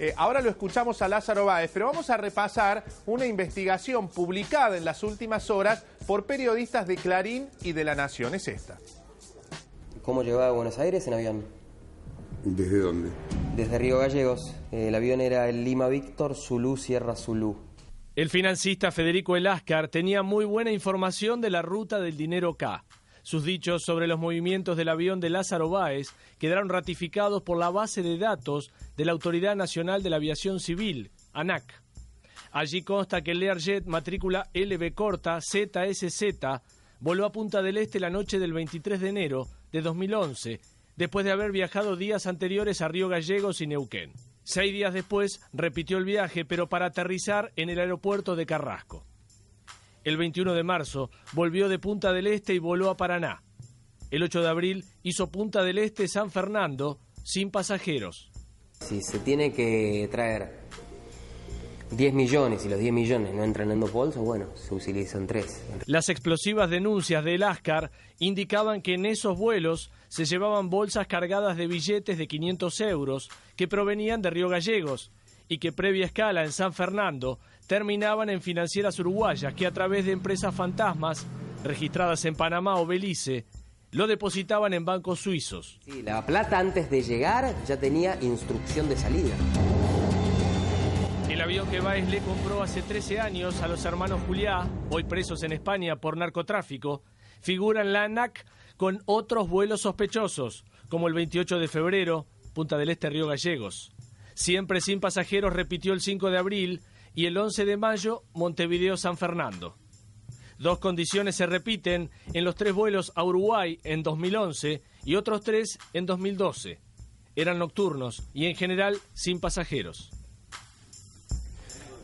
Eh, ahora lo escuchamos a Lázaro Báez, pero vamos a repasar una investigación publicada en las últimas horas por periodistas de Clarín y de La Nación. Es esta. ¿Cómo llevaba a Buenos Aires en avión? ¿Desde dónde? Desde Río Gallegos. Eh, el avión era el Lima Víctor Zulu Sierra Zulú. El financista Federico Eláscar tenía muy buena información de la ruta del dinero K. Sus dichos sobre los movimientos del avión de Lázaro Báez quedaron ratificados por la base de datos de la Autoridad Nacional de la Aviación Civil, ANAC. Allí consta que el Learjet matrícula LB corta ZSZ voló a Punta del Este la noche del 23 de enero de 2011, después de haber viajado días anteriores a Río Gallegos y Neuquén. Seis días después repitió el viaje, pero para aterrizar en el aeropuerto de Carrasco. El 21 de marzo volvió de Punta del Este y voló a Paraná. El 8 de abril hizo Punta del Este San Fernando sin pasajeros. Si se tiene que traer 10 millones y los 10 millones no entran en dos bolsos, bueno, se utilizan tres. Las explosivas denuncias del ASCAR indicaban que en esos vuelos se llevaban bolsas cargadas de billetes de 500 euros que provenían de Río Gallegos y que previa escala en San Fernando terminaban en financieras uruguayas que a través de empresas fantasmas registradas en Panamá o Belice lo depositaban en bancos suizos. la plata antes de llegar ya tenía instrucción de salida. El avión que Baez le compró hace 13 años a los hermanos Juliá, hoy presos en España por narcotráfico, figura en la ANAC con otros vuelos sospechosos, como el 28 de febrero, Punta del Este, Río Gallegos. Siempre sin pasajeros repitió el 5 de abril y el 11 de mayo Montevideo-San Fernando. Dos condiciones se repiten en los tres vuelos a Uruguay en 2011 y otros tres en 2012. Eran nocturnos y en general sin pasajeros.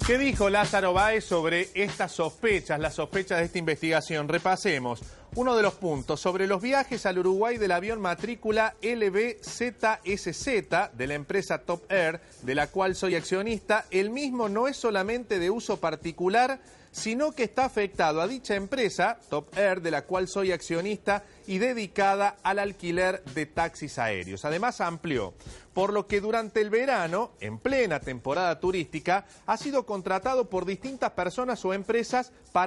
¿Qué dijo Lázaro Báez sobre estas sospechas, las sospechas de esta investigación? Repasemos uno de los puntos sobre los viajes al Uruguay del avión matrícula LBZSZ de la empresa Top Air, de la cual soy accionista, el mismo no es solamente de uso particular, sino que está afectado a dicha empresa, Top Air, de la cual soy accionista y dedicada al alquiler de taxis aéreos. Además amplió, por lo que durante el verano, en plena temporada turística, ha sido contratado por distintas personas o empresas para